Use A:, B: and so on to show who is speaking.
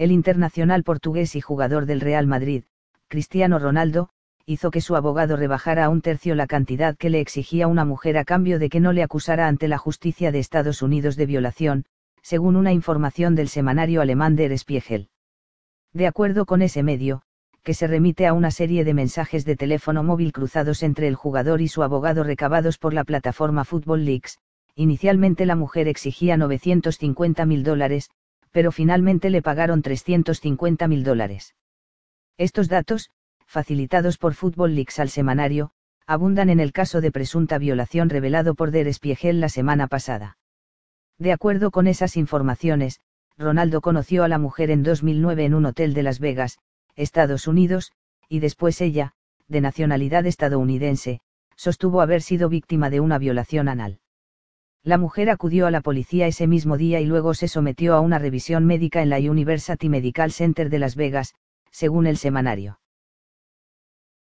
A: El internacional portugués y jugador del Real Madrid, Cristiano Ronaldo, hizo que su abogado rebajara a un tercio la cantidad que le exigía una mujer a cambio de que no le acusara ante la justicia de Estados Unidos de violación, según una información del semanario alemán Der Spiegel. De acuerdo con ese medio, que se remite a una serie de mensajes de teléfono móvil cruzados entre el jugador y su abogado recabados por la plataforma Football Leaks, inicialmente la mujer exigía 950 mil dólares, pero finalmente le pagaron 350 mil dólares. Estos datos, facilitados por Football Leaks al semanario, abundan en el caso de presunta violación revelado por Der Spiegel la semana pasada. De acuerdo con esas informaciones, Ronaldo conoció a la mujer en 2009 en un hotel de Las Vegas, Estados Unidos, y después ella, de nacionalidad estadounidense, sostuvo haber sido víctima de una violación anal. La mujer acudió a la policía ese mismo día y luego se sometió a una revisión médica en la University Medical Center de Las Vegas, según el semanario.